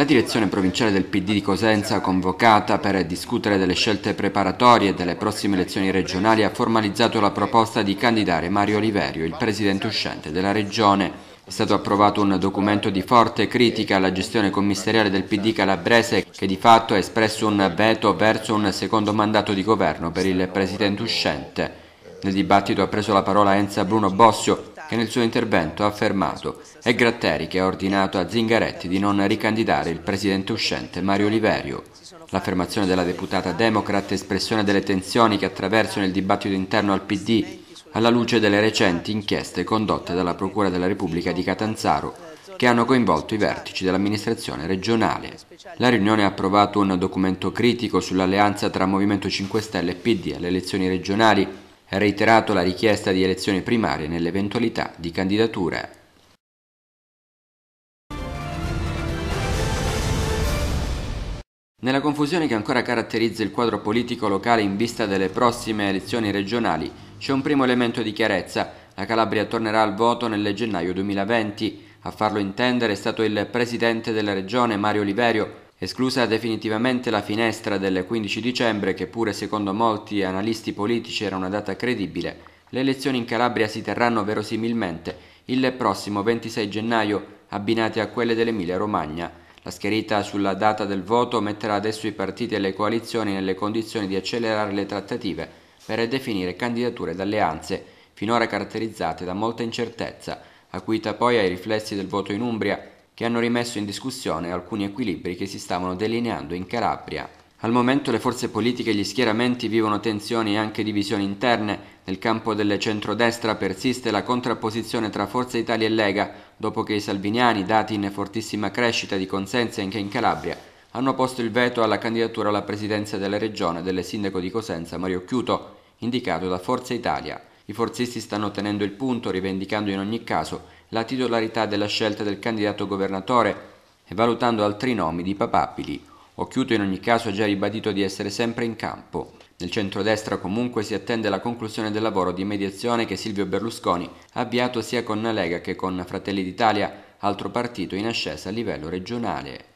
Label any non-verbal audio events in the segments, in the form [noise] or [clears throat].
La direzione provinciale del PD di Cosenza, convocata per discutere delle scelte preparatorie delle prossime elezioni regionali, ha formalizzato la proposta di candidare Mario Oliverio, il presidente uscente della regione. È stato approvato un documento di forte critica alla gestione commissariale del PD calabrese che di fatto ha espresso un veto verso un secondo mandato di governo per il presidente uscente. Nel dibattito ha preso la parola Enza Bruno Bossio, che nel suo intervento ha affermato è Gratteri che ha ordinato a Zingaretti di non ricandidare il presidente uscente Mario Oliverio. L'affermazione della deputata Democrat è espressione delle tensioni che attraversano il dibattito interno al PD alla luce delle recenti inchieste condotte dalla Procura della Repubblica di Catanzaro che hanno coinvolto i vertici dell'amministrazione regionale. La riunione ha approvato un documento critico sull'alleanza tra Movimento 5 Stelle e PD alle elezioni regionali reiterato la richiesta di elezioni primarie nell'eventualità di candidatura. Nella confusione che ancora caratterizza il quadro politico locale in vista delle prossime elezioni regionali, c'è un primo elemento di chiarezza. La Calabria tornerà al voto nel gennaio 2020. A farlo intendere è stato il presidente della regione Mario Oliverio, Esclusa definitivamente la finestra del 15 dicembre, che pure secondo molti analisti politici era una data credibile, le elezioni in Calabria si terranno verosimilmente il prossimo 26 gennaio, abbinate a quelle dell'Emilia Romagna. La scherita sulla data del voto metterà adesso i partiti e le coalizioni nelle condizioni di accelerare le trattative per definire candidature ed alleanze, finora caratterizzate da molta incertezza, acuita poi ai riflessi del voto in Umbria, che hanno rimesso in discussione alcuni equilibri che si stavano delineando in Calabria. Al momento le forze politiche e gli schieramenti vivono tensioni e anche divisioni interne. Nel campo delle centrodestra persiste la contrapposizione tra Forza Italia e Lega, dopo che i salviniani, dati in fortissima crescita di consensi anche in Calabria, hanno posto il veto alla candidatura alla presidenza della regione del sindaco di Cosenza Mario Chiuto, indicato da Forza Italia. I forzisti stanno tenendo il punto, rivendicando in ogni caso la titolarità della scelta del candidato governatore e valutando altri nomi di papabili. Occhiuto in ogni caso ha già ribadito di essere sempre in campo. Nel centrodestra comunque si attende la conclusione del lavoro di mediazione che Silvio Berlusconi ha avviato sia con Lega che con Fratelli d'Italia, altro partito in ascesa a livello regionale.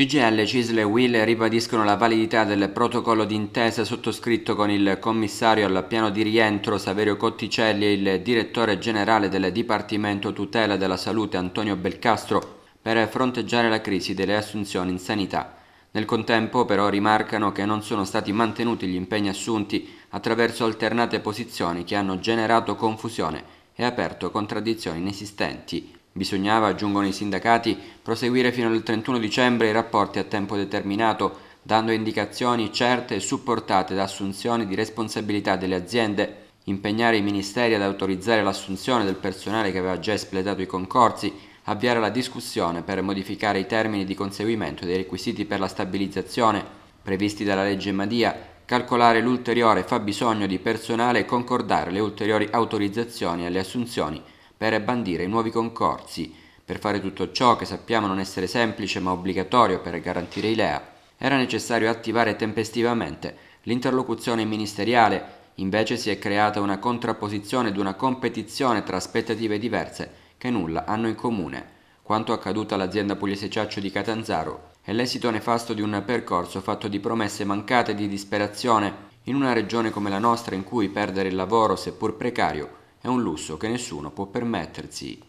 CGL, Cisle e Will ribadiscono la validità del protocollo d'intesa sottoscritto con il commissario al piano di rientro Saverio Cotticelli e il direttore generale del Dipartimento Tutela della Salute Antonio Belcastro per fronteggiare la crisi delle assunzioni in sanità. Nel contempo però rimarcano che non sono stati mantenuti gli impegni assunti attraverso alternate posizioni che hanno generato confusione e aperto contraddizioni inesistenti. Bisognava, aggiungono i sindacati, proseguire fino al 31 dicembre i rapporti a tempo determinato, dando indicazioni certe e supportate da assunzioni di responsabilità delle aziende, impegnare i ministeri ad autorizzare l'assunzione del personale che aveva già espletato i concorsi, avviare la discussione per modificare i termini di conseguimento dei requisiti per la stabilizzazione previsti dalla legge Madia, calcolare l'ulteriore fabbisogno di personale e concordare le ulteriori autorizzazioni alle assunzioni per bandire i nuovi concorsi, per fare tutto ciò che sappiamo non essere semplice ma obbligatorio per garantire i LEA, era necessario attivare tempestivamente l'interlocuzione ministeriale, invece si è creata una contrapposizione ed una competizione tra aspettative diverse che nulla hanno in comune. Quanto accaduto all'azienda pugliese Ciaccio di Catanzaro è l'esito nefasto di un percorso fatto di promesse mancate e di disperazione in una regione come la nostra in cui perdere il lavoro, seppur precario, è un lusso che nessuno può permettersi.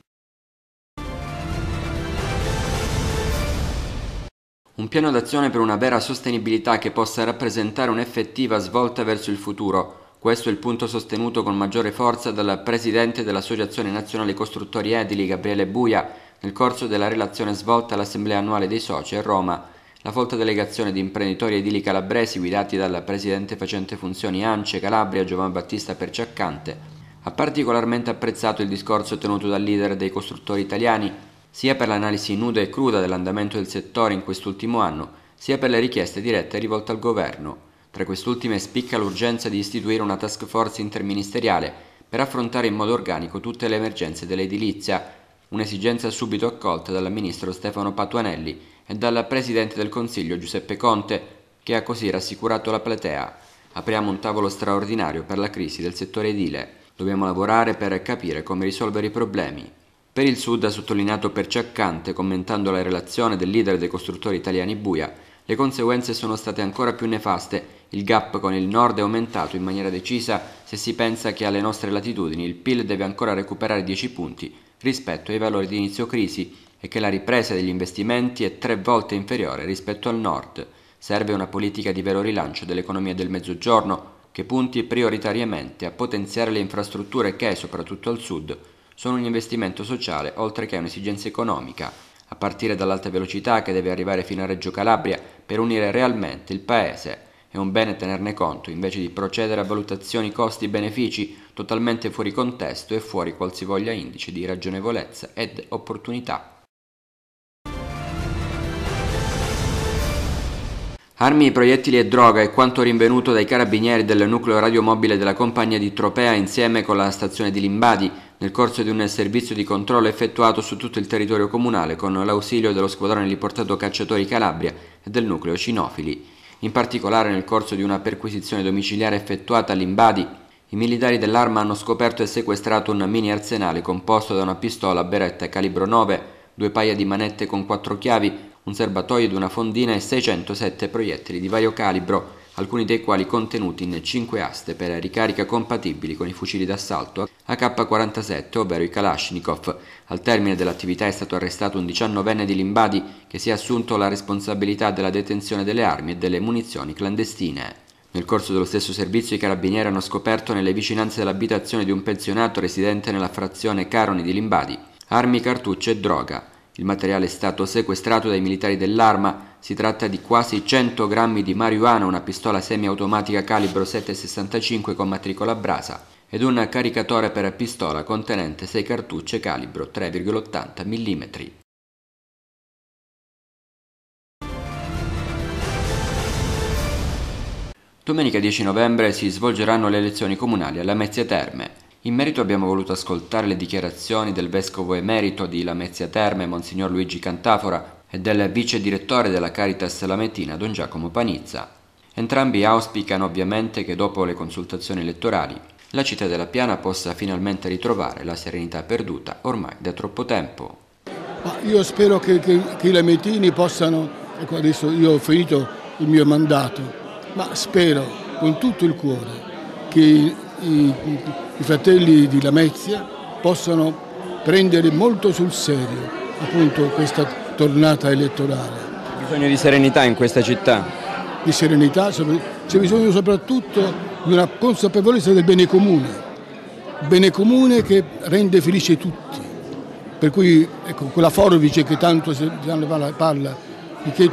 Un piano d'azione per una vera sostenibilità che possa rappresentare un'effettiva svolta verso il futuro. Questo è il punto sostenuto con maggiore forza dal Presidente dell'Associazione Nazionale Costruttori Edili, Gabriele Buia, nel corso della relazione svolta all'Assemblea Annuale dei Soci a Roma. La folta delegazione di imprenditori edili calabresi guidati dal presidente facente funzioni ANCE Calabria Giovan Battista Perciaccante ha particolarmente apprezzato il discorso tenuto dal leader dei costruttori italiani, sia per l'analisi nuda e cruda dell'andamento del settore in quest'ultimo anno, sia per le richieste dirette rivolte al governo. Tra quest'ultime spicca l'urgenza di istituire una task force interministeriale per affrontare in modo organico tutte le emergenze dell'edilizia, un'esigenza subito accolta dal ministro Stefano Patuanelli e dal presidente del Consiglio Giuseppe Conte, che ha così rassicurato la platea. Apriamo un tavolo straordinario per la crisi del settore edile. Dobbiamo lavorare per capire come risolvere i problemi. Per il Sud ha sottolineato Perciaccante, commentando la relazione del leader dei costruttori italiani Buia, le conseguenze sono state ancora più nefaste, il gap con il nord è aumentato in maniera decisa se si pensa che alle nostre latitudini il PIL deve ancora recuperare 10 punti rispetto ai valori di inizio crisi e che la ripresa degli investimenti è tre volte inferiore rispetto al nord. Serve una politica di vero rilancio dell'economia del mezzogiorno che punti prioritariamente a potenziare le infrastrutture che, soprattutto al sud, sono un investimento sociale oltre che un'esigenza economica, a partire dall'alta velocità che deve arrivare fino a Reggio Calabria per unire realmente il paese. È un bene tenerne conto invece di procedere a valutazioni costi-benefici totalmente fuori contesto e fuori qualsivoglia indice di ragionevolezza ed opportunità. Armi, proiettili e droga è quanto rinvenuto dai carabinieri del nucleo radiomobile della compagnia di Tropea insieme con la stazione di Limbadi nel corso di un servizio di controllo effettuato su tutto il territorio comunale con l'ausilio dello squadrone di portato Cacciatori Calabria e del nucleo Cinofili. In particolare nel corso di una perquisizione domiciliare effettuata a Limbadi i militari dell'arma hanno scoperto e sequestrato un mini arsenale composto da una pistola Beretta calibro 9, due paia di manette con quattro chiavi, un serbatoio ed una fondina e 607 proiettili di vario calibro, alcuni dei quali contenuti in 5 aste per ricarica compatibili con i fucili d'assalto AK-47, ovvero i Kalashnikov. Al termine dell'attività è stato arrestato un 19enne di Limbadi che si è assunto la responsabilità della detenzione delle armi e delle munizioni clandestine. Nel corso dello stesso servizio i carabinieri hanno scoperto nelle vicinanze dell'abitazione di un pensionato residente nella frazione Caroni di Limbadi armi, cartucce e droga. Il materiale è stato sequestrato dai militari dell'arma, si tratta di quasi 100 grammi di marijuana, una pistola semiautomatica calibro 7,65 con matricola brasa ed un caricatore per pistola contenente 6 cartucce calibro 3,80 mm. Domenica 10 novembre si svolgeranno le elezioni comunali alla Mezzia Terme. In merito abbiamo voluto ascoltare le dichiarazioni del vescovo emerito di Lamezia Terme, Monsignor Luigi Cantafora, e del vice direttore della Caritas Lametina, Don Giacomo Panizza. Entrambi auspicano ovviamente che dopo le consultazioni elettorali la città della Piana possa finalmente ritrovare la serenità perduta ormai da troppo tempo. Io spero che, che, che i lametini possano, ecco adesso io ho finito il mio mandato, ma spero con tutto il cuore che i, i fratelli di Lamezia possano prendere molto sul serio appunto questa tornata elettorale. Bisogno di serenità in questa città? Di serenità, c'è bisogno soprattutto di una consapevolezza del bene comune, bene comune che rende felice tutti. Per cui ecco, quella forbice che tanto si parla, che,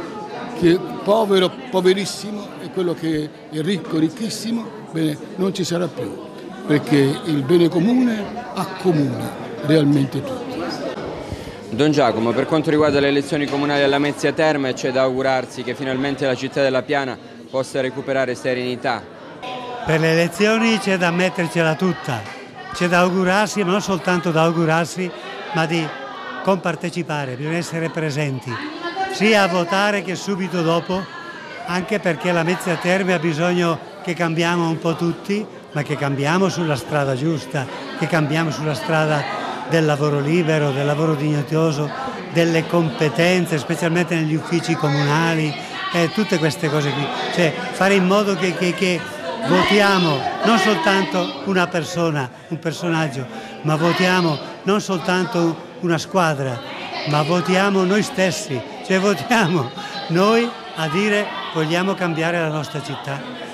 che povero, poverissimo, è quello che è ricco, ricchissimo, bene non ci sarà più, perché il bene comune accomuna realmente tutti. Don Giacomo, per quanto riguarda le elezioni comunali alla Mezzia Terme c'è da augurarsi che finalmente la città della Piana possa recuperare serenità. Per le elezioni c'è da mettercela tutta, c'è da augurarsi, ma non soltanto da augurarsi, ma di compartecipare, bisogna essere presenti, sia a votare che subito dopo, anche perché la Mezzia Terme ha bisogno di che cambiamo un po' tutti, ma che cambiamo sulla strada giusta, che cambiamo sulla strada del lavoro libero, del lavoro dignitoso, delle competenze, specialmente negli uffici comunali, eh, tutte queste cose qui. Cioè fare in modo che, che, che votiamo non soltanto una persona, un personaggio, ma votiamo non soltanto una squadra, ma votiamo noi stessi, cioè votiamo noi a dire vogliamo cambiare la nostra città.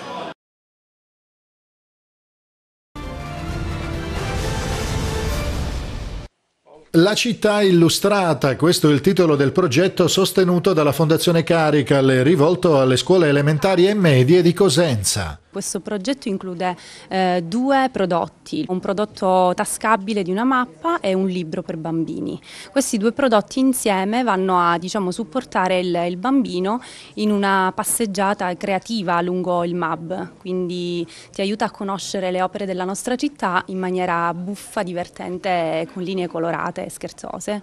La città illustrata, questo è il titolo del progetto sostenuto dalla Fondazione Carical e rivolto alle scuole elementari e medie di Cosenza. Questo progetto include eh, due prodotti, un prodotto tascabile di una mappa e un libro per bambini. Questi due prodotti insieme vanno a diciamo, supportare il, il, bambino in una passeggiata creativa lungo il MAB, quindi ti aiuta a conoscere le opere della nostra città in maniera buffa, divertente, con linee colorate e scherzose.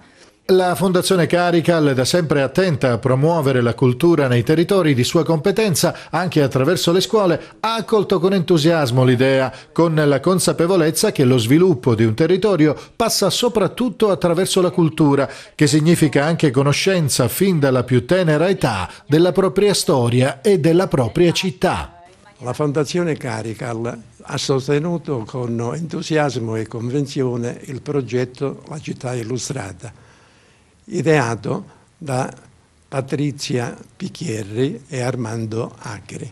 La Fondazione Carical è da sempre attenta a promuovere la cultura nei territori di sua competenza anche attraverso le scuole, ha accolto con entusiasmo l'idea, con la consapevolezza che lo sviluppo di un territorio passa soprattutto attraverso la cultura, che significa anche conoscenza fin dalla più tenera età della propria storia e della propria città. La Fondazione Carical ha sostenuto con entusiasmo e convenzione il progetto La città illustrata ideato da Patrizia Picchierri e Armando Acri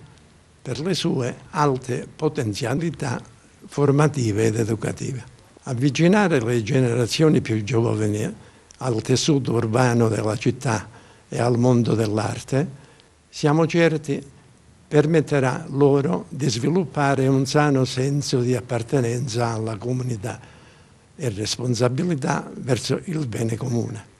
per le sue alte potenzialità formative ed educative. Avvicinare le generazioni più giovani al tessuto urbano della città e al mondo dell'arte, siamo certi permetterà loro di sviluppare un sano senso di appartenenza alla comunità e responsabilità verso il bene comune.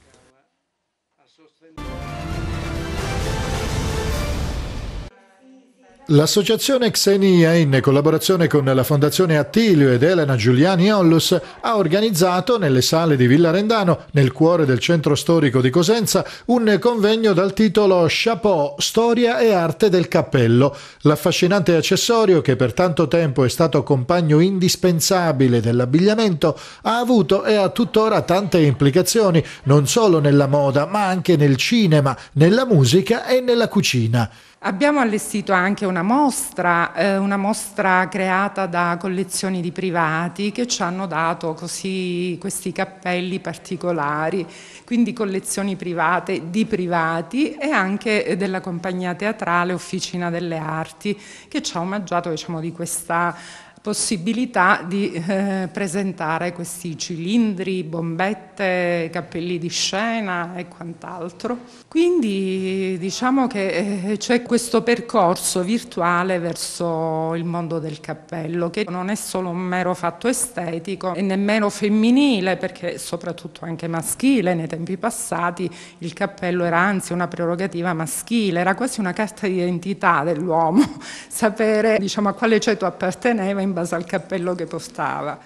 L'associazione Xenia, in collaborazione con la Fondazione Attilio ed Elena Giuliani Ollus, ha organizzato nelle sale di Villa Rendano, nel cuore del centro storico di Cosenza, un convegno dal titolo Chapeau, Storia e Arte del Cappello. L'affascinante accessorio, che per tanto tempo è stato compagno indispensabile dell'abbigliamento, ha avuto e ha tuttora tante implicazioni, non solo nella moda, ma anche nel cinema, nella musica e nella cucina. Abbiamo allestito anche una mostra, eh, una mostra creata da collezioni di privati che ci hanno dato così questi cappelli particolari, quindi collezioni private di privati e anche della compagnia teatrale Officina delle Arti che ci ha omaggiato diciamo, di questa possibilità di eh, presentare questi cilindri, bombette, cappelli di scena e quant'altro. Quindi diciamo che eh, c'è questo percorso virtuale verso il mondo del cappello che non è solo un mero fatto estetico e nemmeno femminile perché soprattutto anche maschile nei tempi passati il cappello era anzi una prerogativa maschile, era quasi una carta di identità dell'uomo, [laughs] sapere diciamo, a quale ceto apparteneva in base al cappello che postava.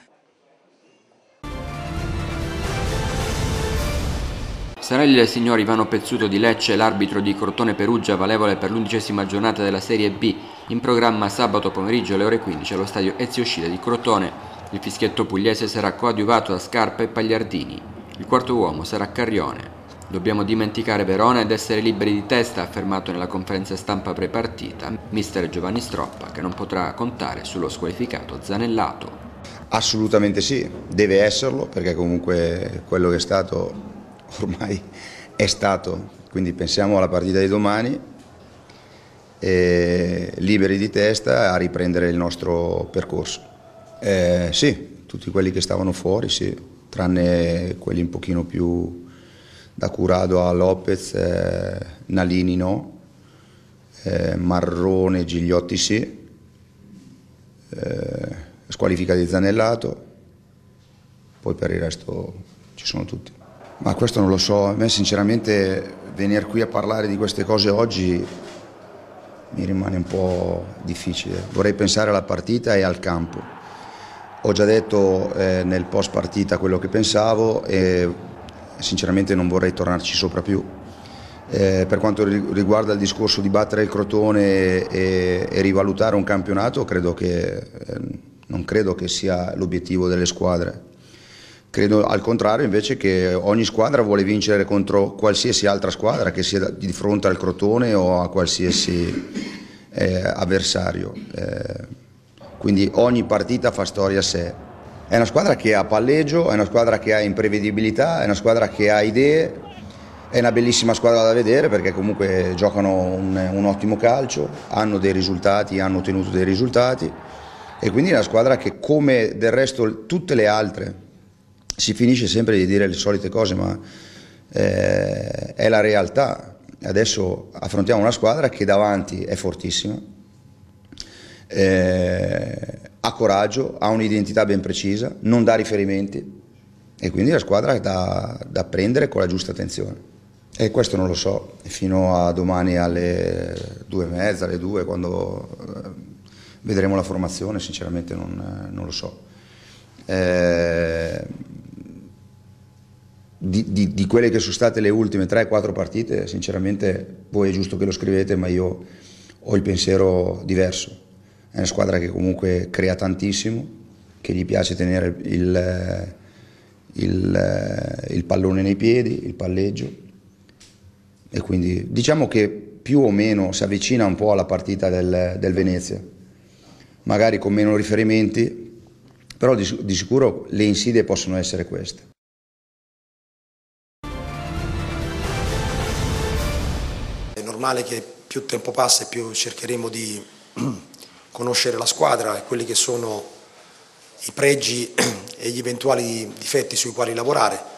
Sarà il signor Ivano Pezzuto di Lecce l'arbitro di Cortone Perugia valevole per l'undicesima giornata della Serie B in programma sabato pomeriggio alle ore 15 allo stadio Ezio Scida di Crotone. Il fischietto pugliese sarà coadiuvato da Scarpa e Pagliardini. Il quarto uomo sarà Carrione. Dobbiamo dimenticare Verona ed essere liberi di testa, ha affermato nella conferenza stampa prepartita mister Giovanni Stroppa, che non potrà contare sullo squalificato Zanellato. Assolutamente sì, deve esserlo perché comunque quello che è stato ormai è stato, quindi pensiamo alla partita di domani, liberi di testa a riprendere il nostro percorso. Eh, sì, tutti quelli che stavano fuori, sì, tranne quelli un pochino più da Curado a Lopez, eh, Nalini no, eh, Marrone, Gigliotti sì, eh, squalifica di Zanellato, poi per il resto ci sono tutti. Ma questo non lo so, a me sinceramente venire qui a parlare di queste cose oggi mi rimane un po' difficile. Vorrei pensare alla partita e al campo. Ho già detto eh, nel post partita quello che pensavo e sinceramente non vorrei tornarci sopra più. Eh, per quanto riguarda il discorso di battere il Crotone e, e rivalutare un campionato, credo che, eh, non credo che sia l'obiettivo delle squadre. Credo al contrario invece che ogni squadra vuole vincere contro qualsiasi altra squadra che sia di fronte al Crotone o a qualsiasi eh, avversario. Eh, quindi ogni partita fa storia a sé. È una squadra che ha palleggio, è una squadra che ha imprevedibilità, è una squadra che ha idee, è una bellissima squadra da vedere perché comunque giocano un, un ottimo calcio, hanno dei risultati, hanno ottenuto dei risultati e quindi è una squadra che come del resto tutte le altre si finisce sempre di dire le solite cose ma eh, è la realtà. Adesso affrontiamo una squadra che davanti è fortissima. Eh, ha coraggio, ha un'identità ben precisa, non dà riferimenti e quindi la squadra è da, da prendere con la giusta attenzione. E questo non lo so, fino a domani alle due e mezza, alle due, quando eh, vedremo la formazione, sinceramente non, eh, non lo so. Eh, di, di, di, quelle che sono state le ultime 3-4 partite, sinceramente voi è giusto che lo scrivete, ma io ho il pensiero diverso. È una squadra che comunque crea tantissimo, che gli piace tenere il, il, il pallone nei piedi, il palleggio. E quindi diciamo che più o meno si avvicina un po' alla partita del, del Venezia, magari con meno riferimenti, però di, di sicuro le insidie possono essere queste. È normale che più tempo passa e più cercheremo di [clears throat] conoscere la squadra e quelli che sono i pregi [clears throat] e gli eventuali difetti sui quali lavorare.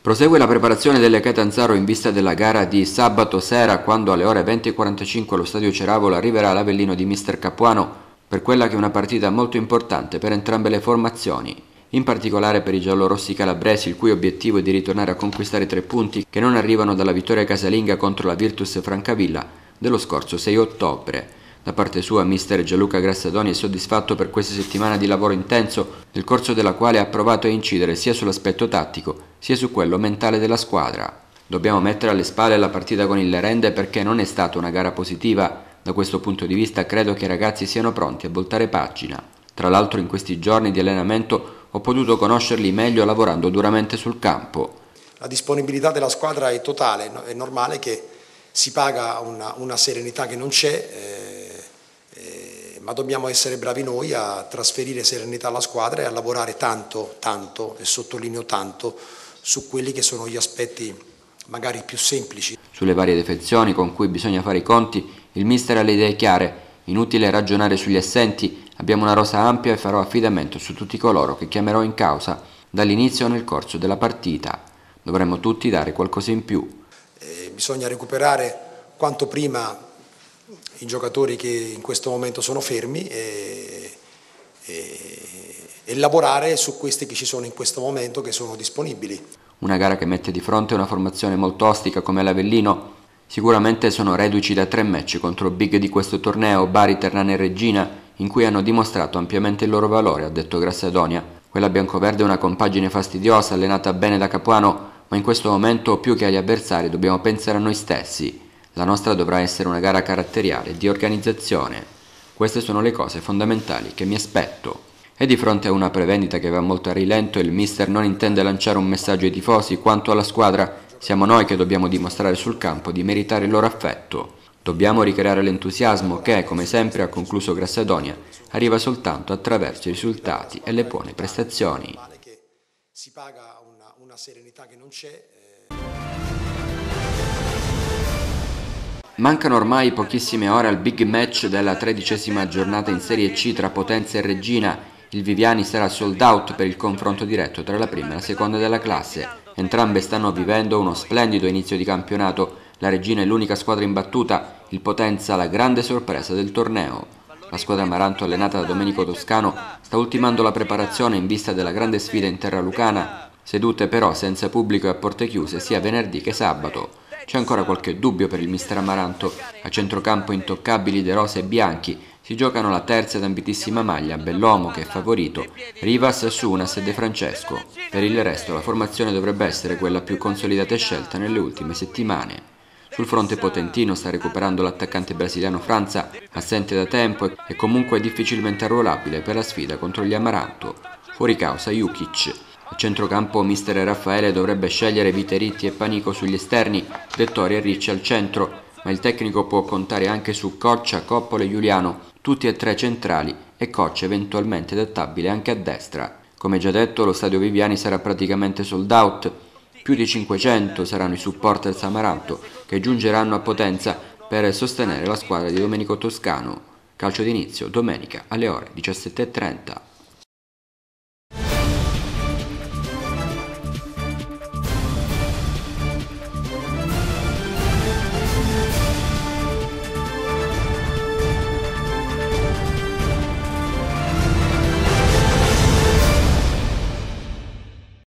Prosegue la preparazione delle Catanzaro in vista della gara di sabato sera quando alle ore 20.45 allo stadio Ceravolo arriverà l'Avellino di Mister Capuano per quella che è una partita molto importante per entrambe le formazioni, in particolare per i giallorossi calabresi il cui obiettivo è di ritornare a conquistare tre punti che non arrivano dalla vittoria casalinga contro la Virtus Francavilla dello scorso 6 ottobre. Da parte sua, mister Gianluca Grassadoni è soddisfatto per questa settimana di lavoro intenso, nel corso della quale ha provato a incidere sia sull'aspetto tattico, sia su quello mentale della squadra. Dobbiamo mettere alle spalle la partita con il Lerende perché non è stata una gara positiva. Da questo punto di vista credo che i ragazzi siano pronti a voltare pagina. Tra l'altro in questi giorni di allenamento ho potuto conoscerli meglio lavorando duramente sul campo. La disponibilità della squadra è totale, è normale che si paga una, una serenità che non c'è. Eh ma dobbiamo essere bravi noi a trasferire serenità alla squadra e a lavorare tanto, tanto, e sottolineo tanto, su quelli che sono gli aspetti magari più semplici. Sulle varie defezioni con cui bisogna fare i conti, il mister ha le idee chiare, inutile ragionare sugli assenti, abbiamo una rosa ampia e farò affidamento su tutti coloro che chiamerò in causa dall'inizio nel corso della partita. Dovremmo tutti dare qualcosa in più. Eh, bisogna recuperare quanto prima i giocatori che in questo momento sono fermi e, e, e lavorare su questi che ci sono in questo momento che sono disponibili. Una gara che mette di fronte una formazione molto ostica come l'Avellino, Sicuramente sono reduci da tre match contro big di questo torneo, Bari, Ternana e Regina, in cui hanno dimostrato ampiamente il loro valore, ha detto Grassadonia. Quella biancoverde è una compagine fastidiosa, allenata bene da Capuano, ma in questo momento più che agli avversari dobbiamo pensare a noi stessi la nostra dovrà essere una gara caratteriale, di organizzazione. Queste sono le cose fondamentali che mi aspetto. E di fronte a una prevendita che va molto a rilento, il mister non intende lanciare un messaggio ai tifosi quanto alla squadra. Siamo noi che dobbiamo dimostrare sul campo di meritare il loro affetto. Dobbiamo ricreare l'entusiasmo che, come sempre ha concluso Grassadonia, arriva soltanto attraverso i risultati e le buone prestazioni. Si paga una, una serenità che non c'è. Eh, Mancano ormai pochissime ore al big match della tredicesima giornata in Serie C tra Potenza e Regina. Il Viviani sarà sold out per il confronto diretto tra la prima e la seconda della classe. Entrambe stanno vivendo uno splendido inizio di campionato. La Regina è l'unica squadra imbattuta, il Potenza la grande sorpresa del torneo. La squadra Maranto allenata da Domenico Toscano sta ultimando la preparazione in vista della grande sfida in terra lucana, sedute però senza pubblico e a porte chiuse sia venerdì che sabato. C'è ancora qualche dubbio per il mister Amaranto. A centrocampo intoccabili De Rosa e Bianchi si giocano la terza ed ambitissima maglia, Bellomo che è favorito, Rivas, Sunas e De Francesco. Per il resto la formazione dovrebbe essere quella più consolidata e scelta nelle ultime settimane. Sul fronte potentino sta recuperando l'attaccante brasiliano Franza, assente da tempo e comunque difficilmente arruolabile per la sfida contro gli Amaranto. Fuori causa Jukic. A centrocampo mister Raffaele dovrebbe scegliere Viteritti e Panico sugli esterni, Dettori e Ricci al centro, ma il tecnico può contare anche su Coccia, Coppola e Giuliano, tutti e tre centrali, e Coccia eventualmente adattabile anche a destra. Come già detto, lo stadio Viviani sarà praticamente sold out. Più di 500 saranno i supporter Samaranto che giungeranno a Potenza per sostenere la squadra di Domenico Toscano. Calcio d'inizio domenica alle ore 17.30.